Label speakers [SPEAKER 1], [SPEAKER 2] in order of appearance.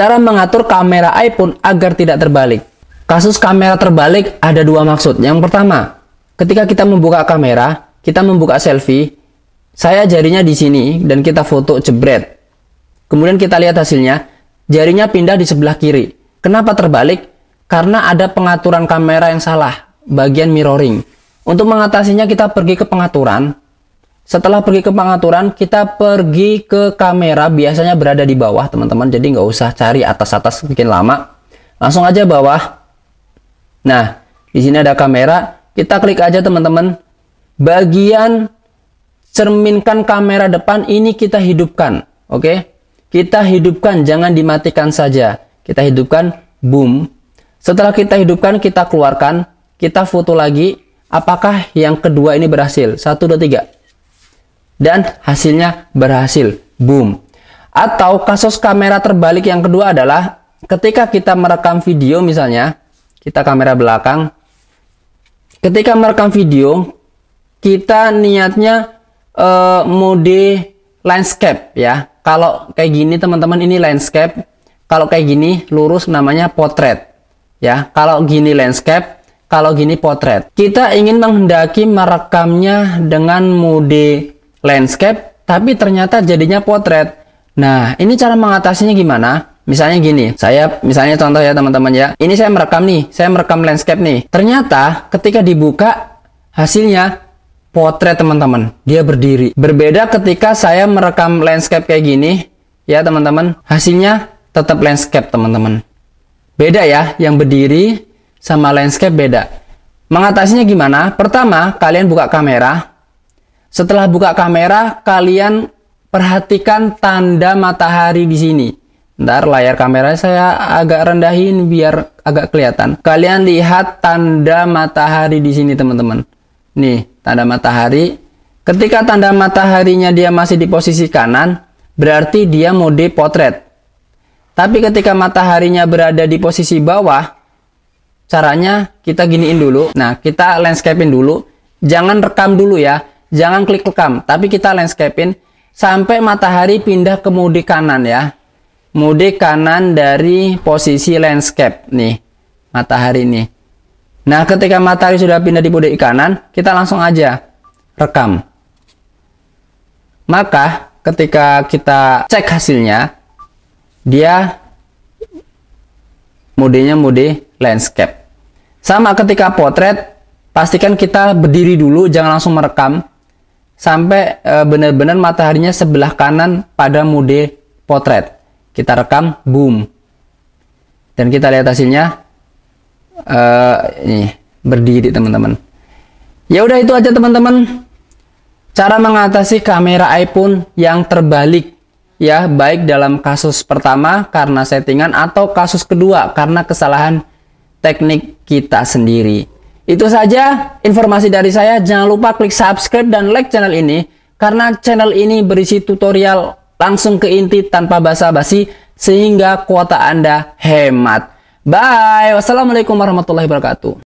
[SPEAKER 1] Cara mengatur kamera iPhone agar tidak terbalik. Kasus kamera terbalik ada dua maksud. Yang pertama, ketika kita membuka kamera, kita membuka selfie, saya jarinya di sini dan kita foto jebret. Kemudian kita lihat hasilnya, jarinya pindah di sebelah kiri. Kenapa terbalik? Karena ada pengaturan kamera yang salah, bagian mirroring. Untuk mengatasinya kita pergi ke pengaturan, setelah pergi ke pengaturan, kita pergi ke kamera, biasanya berada di bawah teman-teman, jadi nggak usah cari atas-atas bikin lama. Langsung aja bawah. Nah, di sini ada kamera, kita klik aja teman-teman. Bagian cerminkan kamera depan ini kita hidupkan, oke? Kita hidupkan, jangan dimatikan saja. Kita hidupkan, boom. Setelah kita hidupkan, kita keluarkan, kita foto lagi. Apakah yang kedua ini berhasil? Satu, dua, tiga dan hasilnya berhasil. Boom. Atau kasus kamera terbalik yang kedua adalah ketika kita merekam video misalnya, kita kamera belakang. Ketika merekam video, kita niatnya uh, mode landscape ya. Kalau kayak gini teman-teman ini landscape. Kalau kayak gini lurus namanya potret. Ya, kalau gini landscape, kalau gini potret. Kita ingin menghendaki merekamnya dengan mode landscape, tapi ternyata jadinya potret. Nah, ini cara mengatasinya gimana? Misalnya gini, saya misalnya contoh ya teman-teman ya. Ini saya merekam nih, saya merekam landscape nih. Ternyata ketika dibuka hasilnya potret teman-teman. Dia berdiri. Berbeda ketika saya merekam landscape kayak gini ya teman-teman. Hasilnya tetap landscape teman-teman. Beda ya, yang berdiri sama landscape beda. Mengatasinya gimana? Pertama, kalian buka kamera. Setelah buka kamera, kalian perhatikan tanda matahari di sini. Ntar layar kamera saya agak rendahin biar agak kelihatan. Kalian lihat tanda matahari di sini teman-teman. Nih, tanda matahari. Ketika tanda mataharinya dia masih di posisi kanan, berarti dia mode potret. Tapi ketika mataharinya berada di posisi bawah, caranya kita giniin dulu. Nah, kita landscapein dulu. Jangan rekam dulu ya. Jangan klik rekam, tapi kita landscapein sampai matahari pindah ke mode kanan ya. Mode kanan dari posisi landscape nih, matahari nih. Nah, ketika matahari sudah pindah di mode kanan, kita langsung aja rekam. Maka ketika kita cek hasilnya, dia modenya mode landscape. Sama ketika potret, pastikan kita berdiri dulu, jangan langsung merekam sampai e, benar-benar mataharinya sebelah kanan pada mode potret. Kita rekam, boom. Dan kita lihat hasilnya. E, ini berdiri teman-teman. Ya udah itu aja teman-teman. Cara mengatasi kamera iPhone yang terbalik ya, baik dalam kasus pertama karena settingan atau kasus kedua karena kesalahan teknik kita sendiri. Itu saja informasi dari saya. Jangan lupa klik subscribe dan like channel ini karena channel ini berisi tutorial langsung ke inti tanpa basa-basi sehingga kuota Anda hemat. Bye. Wassalamualaikum warahmatullahi wabarakatuh.